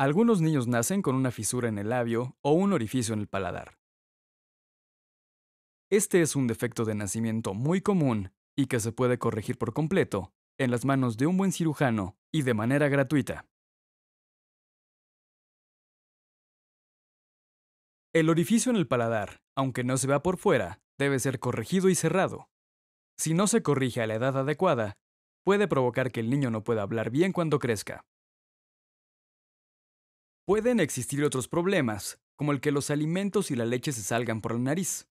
Algunos niños nacen con una fisura en el labio o un orificio en el paladar. Este es un defecto de nacimiento muy común y que se puede corregir por completo en las manos de un buen cirujano y de manera gratuita. El orificio en el paladar, aunque no se vea por fuera, debe ser corregido y cerrado. Si no se corrige a la edad adecuada, puede provocar que el niño no pueda hablar bien cuando crezca. Pueden existir otros problemas, como el que los alimentos y la leche se salgan por la nariz,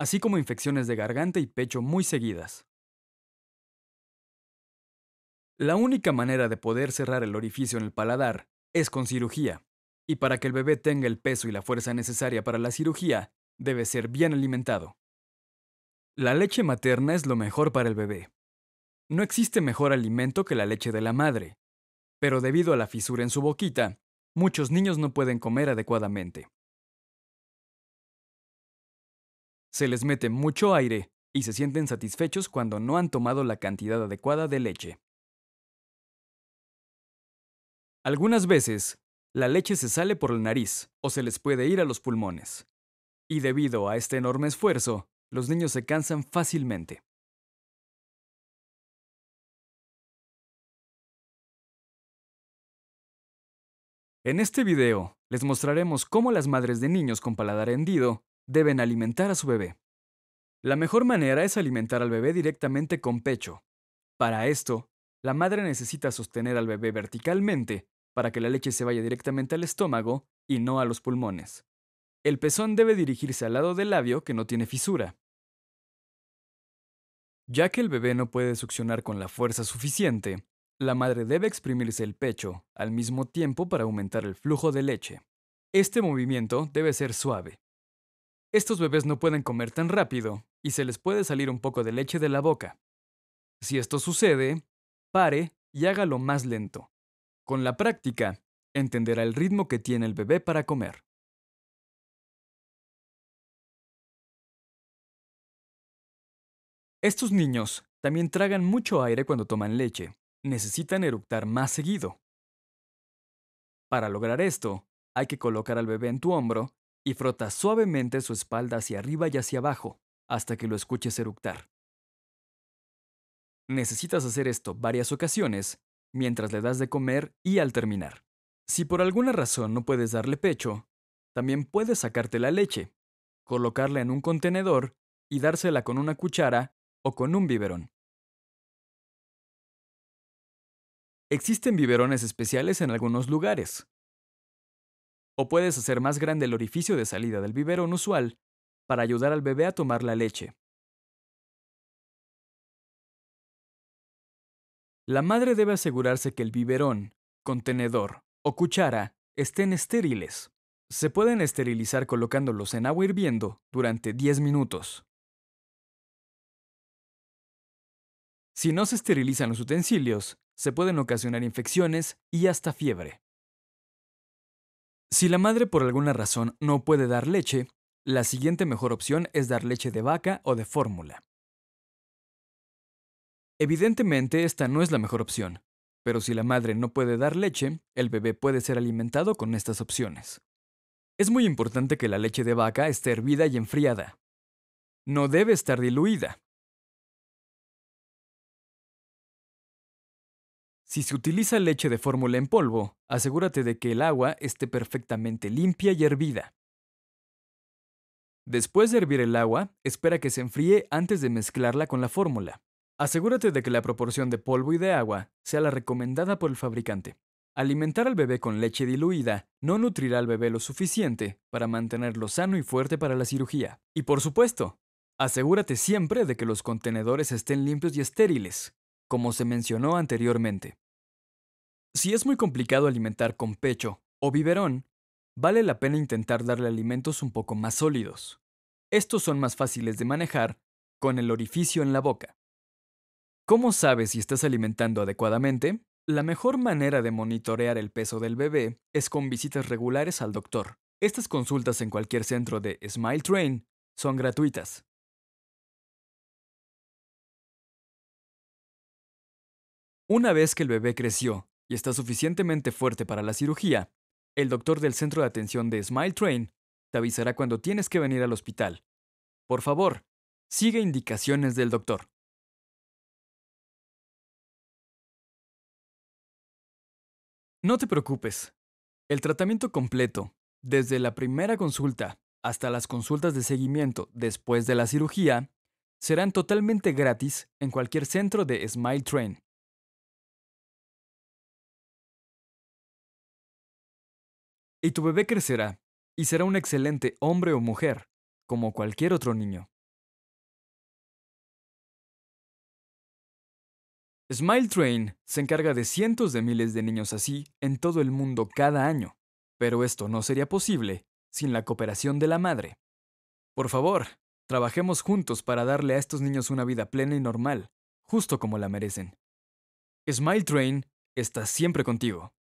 así como infecciones de garganta y pecho muy seguidas. La única manera de poder cerrar el orificio en el paladar es con cirugía, y para que el bebé tenga el peso y la fuerza necesaria para la cirugía, debe ser bien alimentado. La leche materna es lo mejor para el bebé. No existe mejor alimento que la leche de la madre, pero debido a la fisura en su boquita, muchos niños no pueden comer adecuadamente. Se les mete mucho aire y se sienten satisfechos cuando no han tomado la cantidad adecuada de leche. Algunas veces, la leche se sale por la nariz o se les puede ir a los pulmones. Y debido a este enorme esfuerzo, los niños se cansan fácilmente. En este video, les mostraremos cómo las madres de niños con paladar hendido deben alimentar a su bebé. La mejor manera es alimentar al bebé directamente con pecho. Para esto, la madre necesita sostener al bebé verticalmente para que la leche se vaya directamente al estómago y no a los pulmones. El pezón debe dirigirse al lado del labio que no tiene fisura. Ya que el bebé no puede succionar con la fuerza suficiente, la madre debe exprimirse el pecho al mismo tiempo para aumentar el flujo de leche. Este movimiento debe ser suave. Estos bebés no pueden comer tan rápido y se les puede salir un poco de leche de la boca. Si esto sucede, pare y hágalo más lento. Con la práctica, entenderá el ritmo que tiene el bebé para comer. Estos niños también tragan mucho aire cuando toman leche, necesitan eructar más seguido. Para lograr esto, hay que colocar al bebé en tu hombro y frotar suavemente su espalda hacia arriba y hacia abajo hasta que lo escuches eructar. Necesitas hacer esto varias ocasiones mientras le das de comer y al terminar. Si por alguna razón no puedes darle pecho, también puedes sacarte la leche, colocarla en un contenedor y dársela con una cuchara o con un biberón. Existen biberones especiales en algunos lugares. O puedes hacer más grande el orificio de salida del biberón usual para ayudar al bebé a tomar la leche. La madre debe asegurarse que el biberón, contenedor o cuchara estén estériles. Se pueden esterilizar colocándolos en agua hirviendo durante 10 minutos. Si no se esterilizan los utensilios, se pueden ocasionar infecciones y hasta fiebre. Si la madre por alguna razón no puede dar leche, la siguiente mejor opción es dar leche de vaca o de fórmula. Evidentemente esta no es la mejor opción, pero si la madre no puede dar leche, el bebé puede ser alimentado con estas opciones. Es muy importante que la leche de vaca esté hervida y enfriada. No debe estar diluida, Si se utiliza leche de fórmula en polvo, asegúrate de que el agua esté perfectamente limpia y hervida. Después de hervir el agua, espera que se enfríe antes de mezclarla con la fórmula. Asegúrate de que la proporción de polvo y de agua sea la recomendada por el fabricante. Alimentar al bebé con leche diluida no nutrirá al bebé lo suficiente para mantenerlo sano y fuerte para la cirugía. Y por supuesto, asegúrate siempre de que los contenedores estén limpios y estériles, como se mencionó anteriormente. Si es muy complicado alimentar con pecho o biberón, vale la pena intentar darle alimentos un poco más sólidos. Estos son más fáciles de manejar con el orificio en la boca. ¿Cómo sabes si estás alimentando adecuadamente? La mejor manera de monitorear el peso del bebé es con visitas regulares al doctor. Estas consultas en cualquier centro de Smile Train son gratuitas. Una vez que el bebé creció y está suficientemente fuerte para la cirugía, el doctor del centro de atención de Smile Train te avisará cuando tienes que venir al hospital. Por favor, sigue indicaciones del doctor. No te preocupes. El tratamiento completo, desde la primera consulta hasta las consultas de seguimiento después de la cirugía, serán totalmente gratis en cualquier centro de Smile Train. Y tu bebé crecerá y será un excelente hombre o mujer, como cualquier otro niño. Smile Train se encarga de cientos de miles de niños así en todo el mundo cada año, pero esto no sería posible sin la cooperación de la madre. Por favor, trabajemos juntos para darle a estos niños una vida plena y normal, justo como la merecen. Smile Train está siempre contigo.